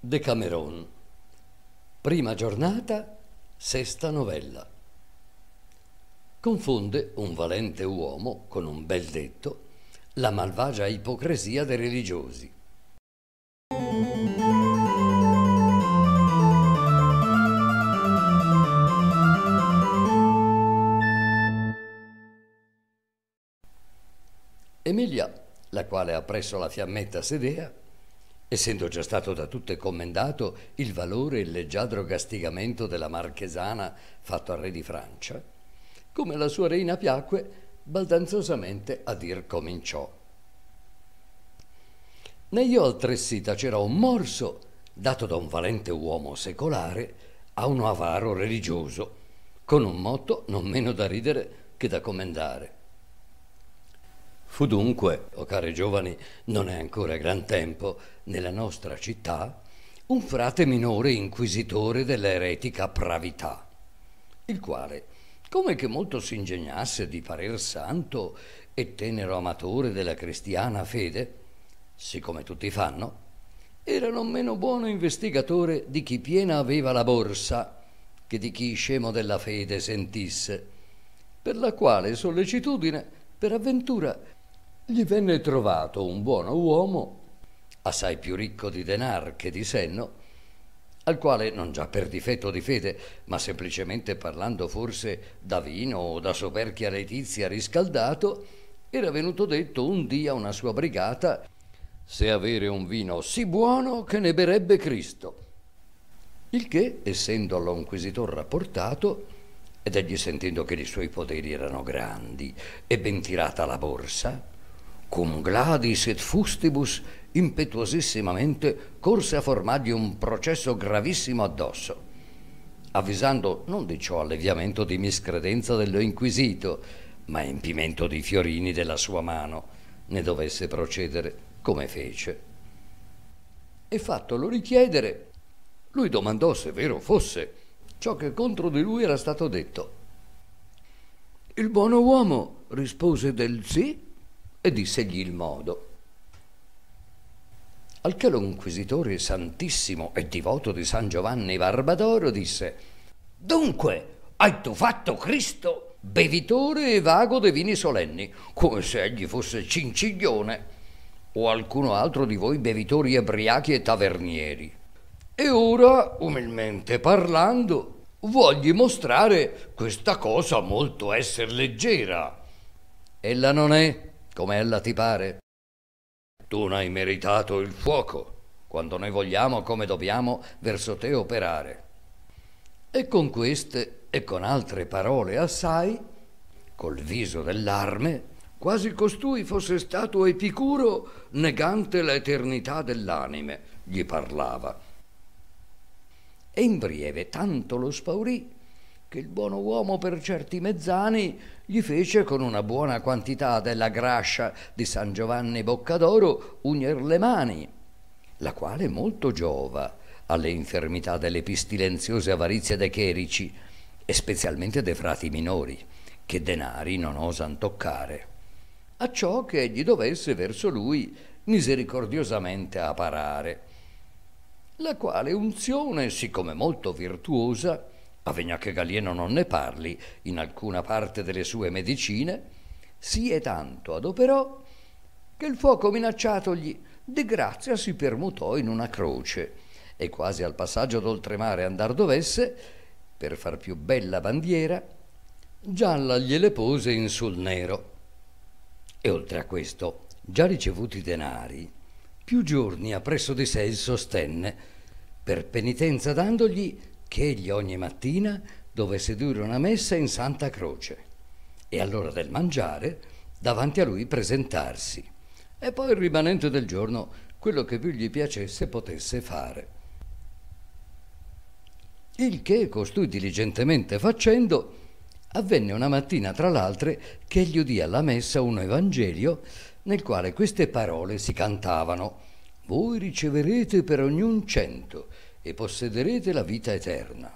Decameron. Prima giornata, sesta novella. Confonde un valente uomo con un bel detto la malvagia ipocrisia dei religiosi. Emilia, la quale ha presso la fiammetta sedea, essendo già stato da tutte commendato il valore e il leggiadro castigamento della marchesana fatto al re di Francia, come la sua reina piacque, baldanzosamente a dir cominciò. Ne io altresì tacerò un morso dato da un valente uomo secolare a uno avaro religioso, con un motto non meno da ridere che da commendare. Fu dunque, o cari giovani, non è ancora gran tempo, nella nostra città un frate minore inquisitore dell'eretica pravità, il quale, come che molto si ingegnasse di parer santo e tenero amatore della cristiana fede, siccome tutti fanno, era non meno buono investigatore di chi piena aveva la borsa che di chi scemo della fede sentisse, per la quale sollecitudine, per avventura, gli venne trovato un buono uomo, assai più ricco di denar che di senno, al quale, non già per difetto di fede, ma semplicemente parlando forse da vino o da soperchia letizia riscaldato, era venuto detto un dì a una sua brigata se avere un vino sì buono che ne berebbe Cristo. Il che, essendolo un inquisitor rapportato, ed egli sentendo che i suoi poteri erano grandi e ben tirata la borsa, Cum gladis et fustibus impetuosissimamente corse a formargli un processo gravissimo addosso, avvisando non di ciò alleviamento di miscredenza dello inquisito, ma empimento di fiorini della sua mano, ne dovesse procedere come fece. E fattolo richiedere, lui domandò se vero fosse ciò che contro di lui era stato detto. Il buono uomo rispose del sì e dissegli il modo. Al che l'inquisitore santissimo e divoto di San Giovanni Barbadoro disse Dunque, hai tu fatto Cristo bevitore e vago dei vini solenni, come se egli fosse cinciglione o alcuno altro di voi bevitori ebriachi e tavernieri. E ora, umilmente parlando, voglio mostrare questa cosa molto esser leggera. Ella non è com'ella ti pare? Tu n'hai meritato il fuoco, quando noi vogliamo, come dobbiamo, verso te operare. E con queste e con altre parole assai, col viso dell'arme, quasi costui fosse stato Epicuro negante l'eternità dell'anime, gli parlava. E in breve tanto lo spaurì che il buon uomo per certi mezzani gli fece con una buona quantità della grascia di San Giovanni Boccadoro unir le mani, la quale molto giova alle infermità delle pistilenziose avarizie dei cherici e specialmente dei frati minori, che denari non osan toccare, a ciò che egli dovesse verso lui misericordiosamente apparare, la quale unzione, siccome molto virtuosa, avegna che Galieno non ne parli in alcuna parte delle sue medicine, si è tanto adoperò che il fuoco minacciatogli di grazia si permutò in una croce e quasi al passaggio d'oltremare andar dovesse, per far più bella bandiera, gialla gliele pose in sul nero. E oltre a questo, già ricevuti i denari, più giorni appresso di sé il sostenne, per penitenza dandogli che egli ogni mattina dovesse dire una messa in Santa Croce e all'ora del mangiare davanti a lui presentarsi e poi il rimanente del giorno quello che più gli piacesse potesse fare. Il che costui diligentemente facendo avvenne una mattina tra l'altre che egli udì alla messa un Evangelio nel quale queste parole si cantavano Voi riceverete per ognun cento e possederete la vita eterna,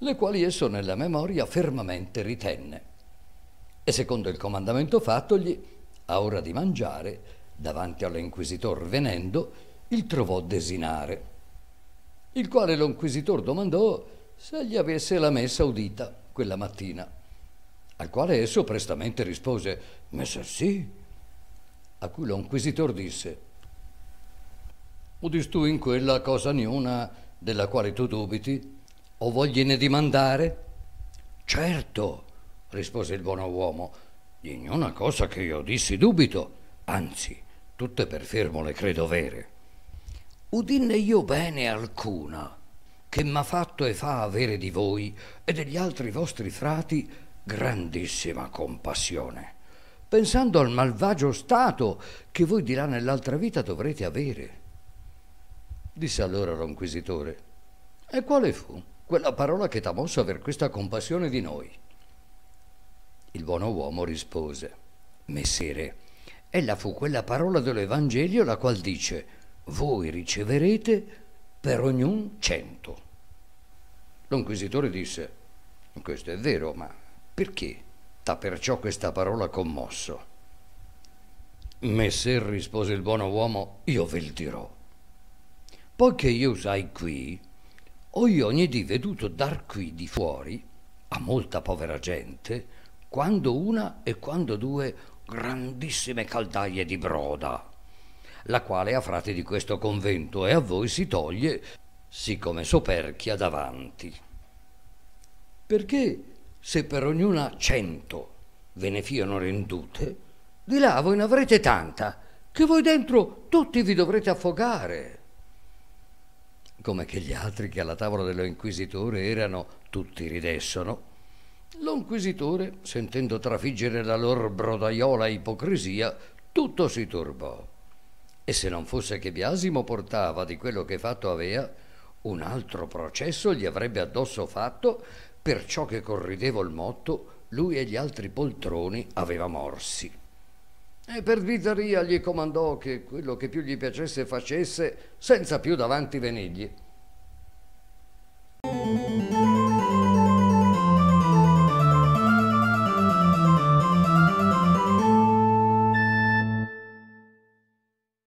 le quali esso nella memoria fermamente ritenne. E secondo il comandamento fattogli, a ora di mangiare, davanti all'inquisitor venendo, il trovò desinare, il quale l'inquisitor domandò se gli avesse la messa udita quella mattina, al quale esso prestamente rispose, messa sì, a cui l'inquisitor disse, udis tu in quella cosa niuna della quale tu dubiti, o vogliene dimandare? Certo, rispose il buon uomo, di niuna cosa che io dissi dubito, anzi, tutte per fermo le credo vere. Udinne io bene alcuna, che m'ha fatto e fa avere di voi e degli altri vostri frati grandissima compassione, pensando al malvagio stato che voi di là nell'altra vita dovrete avere disse allora l'inquisitore. E quale fu quella parola che t'ha mosso aver questa compassione di noi? Il buon uomo rispose, Messere, ella fu quella parola dell'Evangelio la qual dice, voi riceverete per ognun cento. L'inquisitore disse, questo è vero, ma perché t'ha perciò questa parola commosso? Messer rispose il buon uomo, io ve il dirò. Poiché io usai qui, o io ogni di veduto dar qui di fuori, a molta povera gente, quando una e quando due grandissime caldaie di broda, la quale a frate di questo convento e a voi si toglie, siccome soperchia davanti. Perché se per ognuna cento ve ne fiano rendute, di là voi ne avrete tanta, che voi dentro tutti vi dovrete affogare come che gli altri che alla tavola dello inquisitore erano tutti ridessero. L'inquisitore, sentendo trafiggere la lor brodaiola ipocrisia, tutto si turbò. E se non fosse che Biasimo portava di quello che fatto avea, un altro processo gli avrebbe addosso fatto perciò che che corridevol motto lui e gli altri poltroni aveva morsi e per vidaria gli comandò che quello che più gli piacesse facesse senza più davanti venigli.